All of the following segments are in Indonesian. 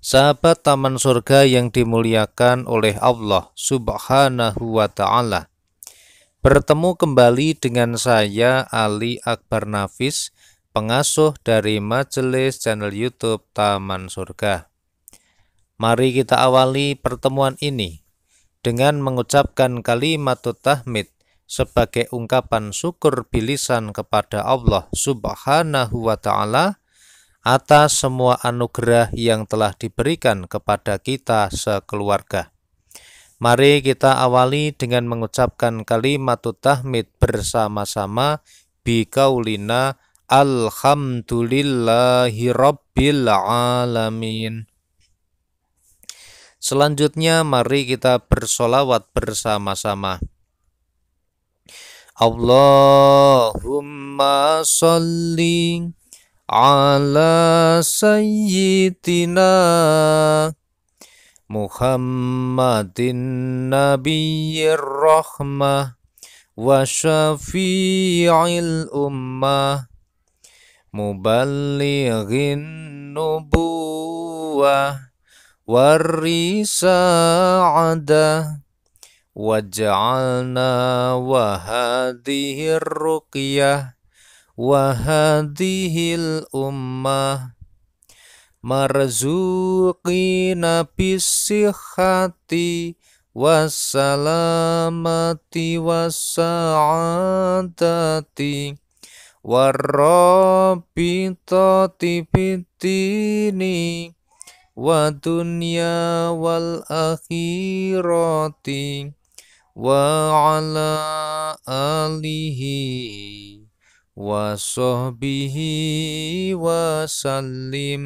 sahabat taman surga yang dimuliakan oleh Allah Subhanahu wa Ta'ala. Bertemu kembali dengan saya, Ali Akbar Nafis, pengasuh dari majelis channel YouTube Taman Surga. Mari kita awali pertemuan ini dengan mengucapkan kalimat tahmid sebagai ungkapan syukur bilisan kepada Allah Subhanahu wa taala atas semua anugerah yang telah diberikan kepada kita sekeluarga. Mari kita awali dengan mengucapkan kalimat tahmid bersama-sama bikaulina alhamdulillahi rabbil alamin. Selanjutnya mari kita bersolawat bersama-sama. Allahumma salli على سيدنا محمد النبي الرحمة وشفيع الأمة مبلغ النبوة والرسالة وجعلنا وهذه الرقيه wahadihil ummah marzuqina bisihati wassalamati wassaadati warrabitati bitini wa dunya wal akhirati wa ala alihi wa وسلم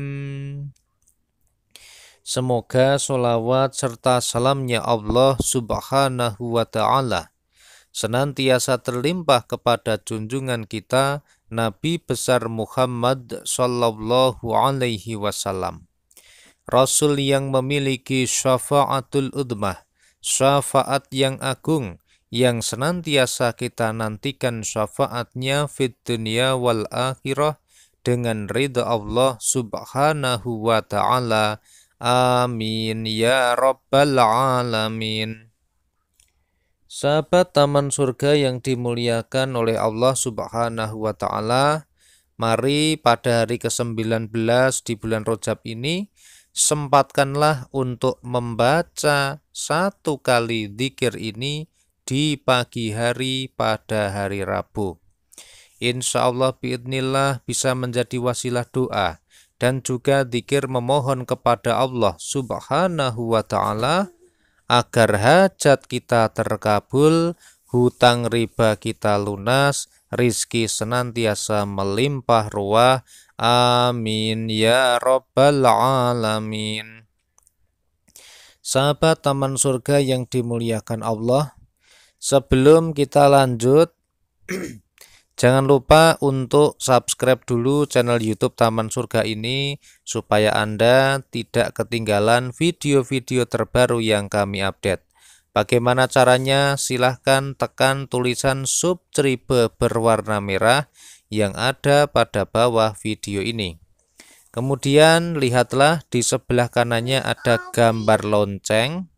Semoga solawat serta salamnya Allah subhanahu wa ta'ala senantiasa terlimpah kepada junjungan kita Nabi besar Muhammad sallallahu alaihi wasallam. Rasul yang memiliki syafaatul udmah, syafaat yang agung, yang senantiasa kita nantikan syafaatnya fit dunia wal akhirah dengan ridha Allah subhanahu wa ta'ala. Amin ya rabbal alamin. Sahabat taman surga yang dimuliakan oleh Allah subhanahu wa ta'ala, mari pada hari ke-19 di bulan Rojab ini, sempatkanlah untuk membaca satu kali dikir ini di pagi hari pada hari Rabu. Insya Allah biidnillah bisa menjadi wasilah doa dan juga dikir memohon kepada Allah subhanahu wa ta'ala agar hajat kita terkabul, hutang riba kita lunas, rizki senantiasa melimpah ruah. Amin ya robbal alamin. Sahabat taman surga yang dimuliakan Allah, Sebelum kita lanjut, jangan lupa untuk subscribe dulu channel YouTube Taman Surga ini supaya Anda tidak ketinggalan video-video terbaru yang kami update. Bagaimana caranya? Silahkan tekan tulisan subscribe berwarna merah yang ada pada bawah video ini. Kemudian lihatlah di sebelah kanannya ada gambar lonceng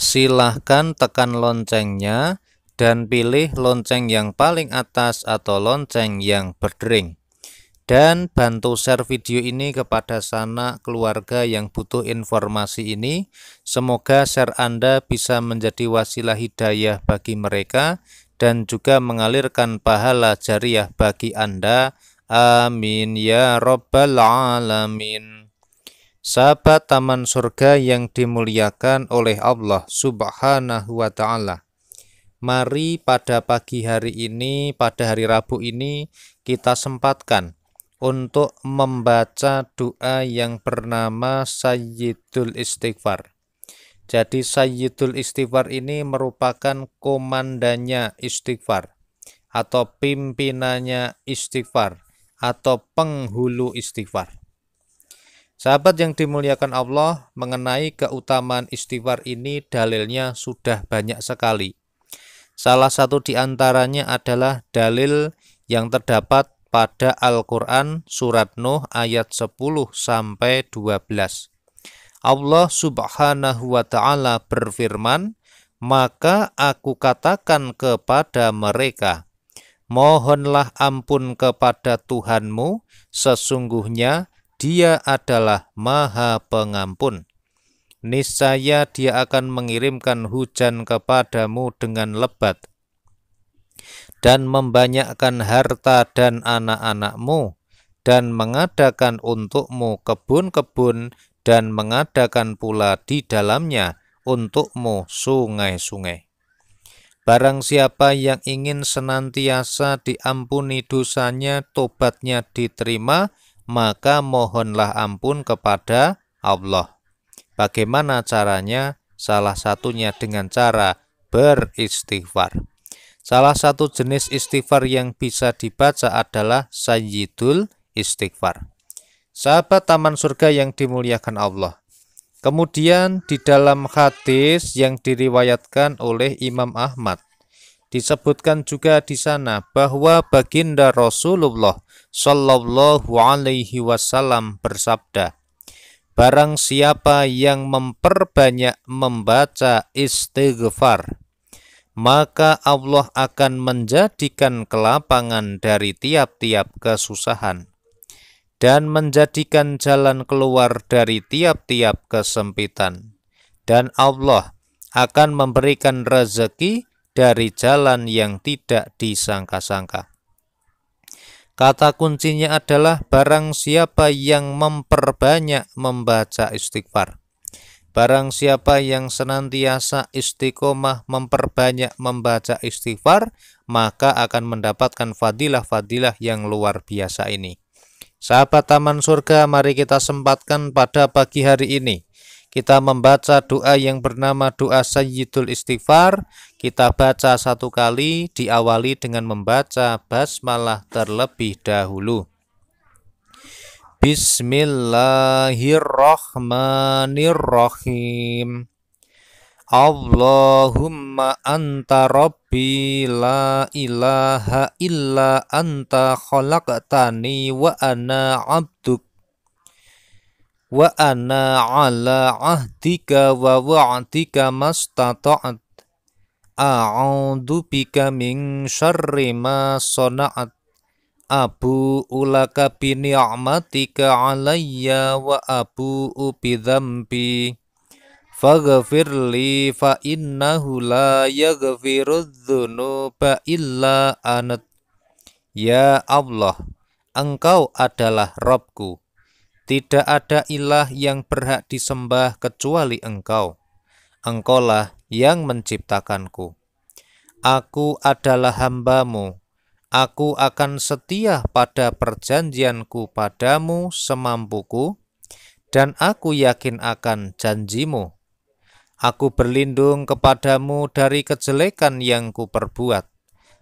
silahkan tekan loncengnya dan pilih lonceng yang paling atas atau lonceng yang berdering. Dan bantu share video ini kepada sanak keluarga yang butuh informasi ini. Semoga share Anda bisa menjadi wasilah hidayah bagi mereka dan juga mengalirkan pahala jariah bagi Anda. Amin ya Rabbal Alamin sahabat taman surga yang dimuliakan oleh Allah Subhanahu wa taala. Mari pada pagi hari ini, pada hari Rabu ini kita sempatkan untuk membaca doa yang bernama Sayyidul Istighfar. Jadi Sayyidul Istighfar ini merupakan komandannya istighfar atau pimpinannya istighfar atau penghulu istighfar. Sahabat yang dimuliakan Allah, mengenai keutamaan istighfar ini dalilnya sudah banyak sekali. Salah satu di antaranya adalah dalil yang terdapat pada Al-Qur'an surat Nuh ayat 10 sampai 12. Allah Subhanahu wa taala berfirman, "Maka aku katakan kepada mereka, mohonlah ampun kepada Tuhanmu, sesungguhnya dia adalah Maha Pengampun. Niscaya Dia akan mengirimkan hujan kepadamu dengan lebat dan membanyakkan harta dan anak-anakmu dan mengadakan untukmu kebun-kebun dan mengadakan pula di dalamnya untukmu sungai-sungai. Barang siapa yang ingin senantiasa diampuni dosanya, tobatnya diterima, maka mohonlah ampun kepada Allah. Bagaimana caranya? Salah satunya dengan cara beristighfar. Salah satu jenis istighfar yang bisa dibaca adalah Sayyidul Istighfar. Sahabat Taman Surga yang dimuliakan Allah. Kemudian di dalam hadis yang diriwayatkan oleh Imam Ahmad disebutkan juga di sana bahwa baginda Rasulullah Shallallahu Alaihi Wasallam bersabda, Barang siapa yang memperbanyak membaca istighfar, maka Allah akan menjadikan kelapangan dari tiap-tiap kesusahan dan menjadikan jalan keluar dari tiap-tiap kesempitan. Dan Allah akan memberikan rezeki dari jalan yang tidak disangka-sangka. Kata kuncinya adalah barang siapa yang memperbanyak membaca istighfar. Barang siapa yang senantiasa istiqomah memperbanyak membaca istighfar, maka akan mendapatkan fadilah-fadilah yang luar biasa ini. Sahabat Taman Surga, mari kita sempatkan pada pagi hari ini kita membaca doa yang bernama doa Sayyidul Istighfar. Kita baca satu kali, diawali dengan membaca basmalah terlebih dahulu. Bismillahirrahmanirrahim. Allahumma anta rabbi la ilaha illa anta khalaqtani wa ana abduk wa ana ala ahdika wa wa'dika mastata'at a'udzu bika min syarri ma sona'at abu ulaka bi ni'matika alayya wa abu bi dzambi faghfir li fa innahu la yaghfiru dzunuba illa anat ya Allah engkau adalah Robku tidak ada ilah yang berhak disembah kecuali engkau. Engkaulah yang menciptakanku. Aku adalah hambamu. Aku akan setia pada perjanjianku padamu semampuku, dan aku yakin akan janjimu. Aku berlindung kepadamu dari kejelekan yang kuperbuat.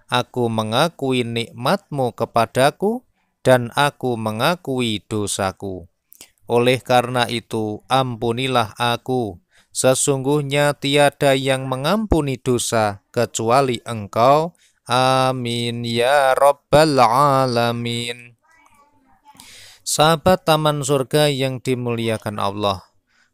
Aku mengakui nikmatmu kepadaku, dan aku mengakui dosaku. Oleh karena itu, ampunilah aku. Sesungguhnya tiada yang mengampuni dosa kecuali engkau. Amin ya Rabbal Alamin. Sahabat Taman Surga yang dimuliakan Allah,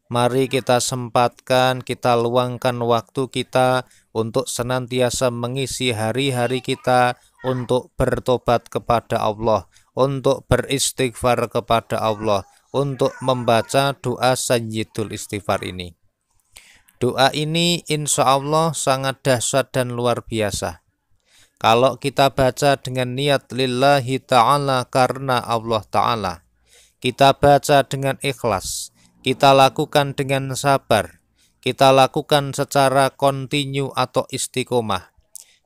mari kita sempatkan, kita luangkan waktu kita untuk senantiasa mengisi hari-hari kita untuk bertobat kepada Allah, untuk beristighfar kepada Allah, untuk membaca doa Sayyidul Istighfar ini. Doa ini insya Allah sangat dahsyat dan luar biasa. Kalau kita baca dengan niat lillahi ta'ala karena Allah ta'ala. Kita baca dengan ikhlas. Kita lakukan dengan sabar. Kita lakukan secara kontinu atau istiqomah.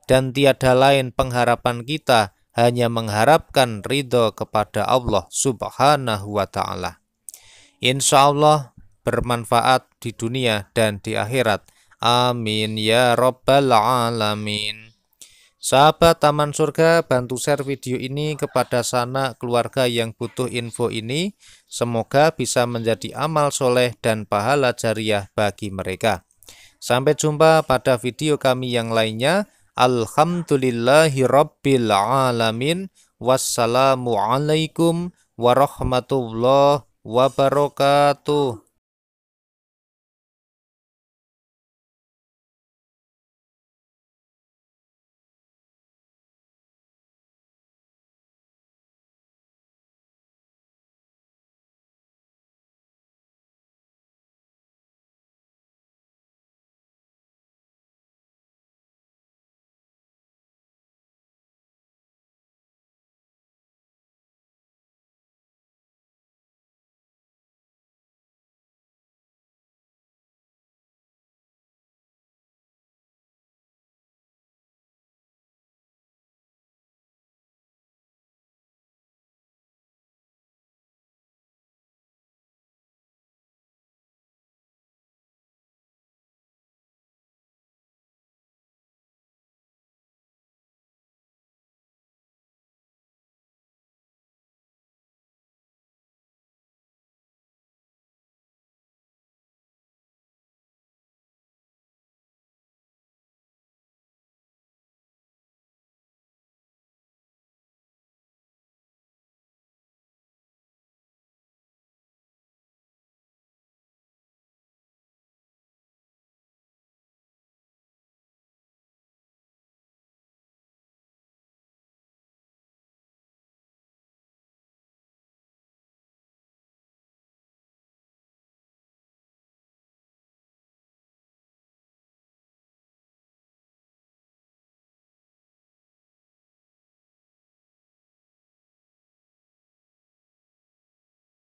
Dan tiada lain pengharapan kita hanya mengharapkan ridho kepada Allah subhanahu wa ta'ala. Insya Allah bermanfaat di dunia dan di akhirat. Amin ya Rabbal 'Alamin. Sahabat Taman Surga, bantu share video ini kepada sanak keluarga yang butuh info ini. Semoga bisa menjadi amal soleh dan pahala jariah bagi mereka. Sampai jumpa pada video kami yang lainnya. Alhamdulillahirrabbilalamin. Wassalamualaikum warahmatullahi wabarakatuh